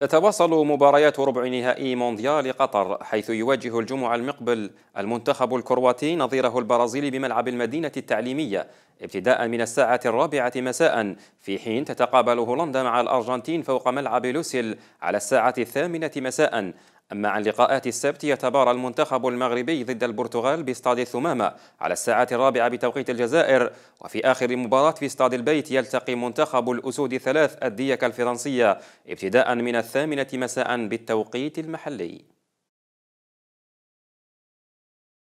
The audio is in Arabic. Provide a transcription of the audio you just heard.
تتواصل مباريات ربع نهائي مونديال قطر حيث يواجه الجمعة المقبل المنتخب الكرواتي نظيره البرازيلي بملعب المدينة التعليمية ابتداء من الساعة الرابعة مساء في حين تتقابل هولندا مع الأرجنتين فوق ملعب لوسيل على الساعة الثامنة مساء أما عن لقاءات السبت يتبارى المنتخب المغربي ضد البرتغال باستاد الثمامة على الساعة الرابعة بتوقيت الجزائر وفي آخر مباراة في استاد البيت يلتقي منتخب الأسود الثلاث الديك الفرنسية ابتداء من الثامنة مساء بالتوقيت المحلي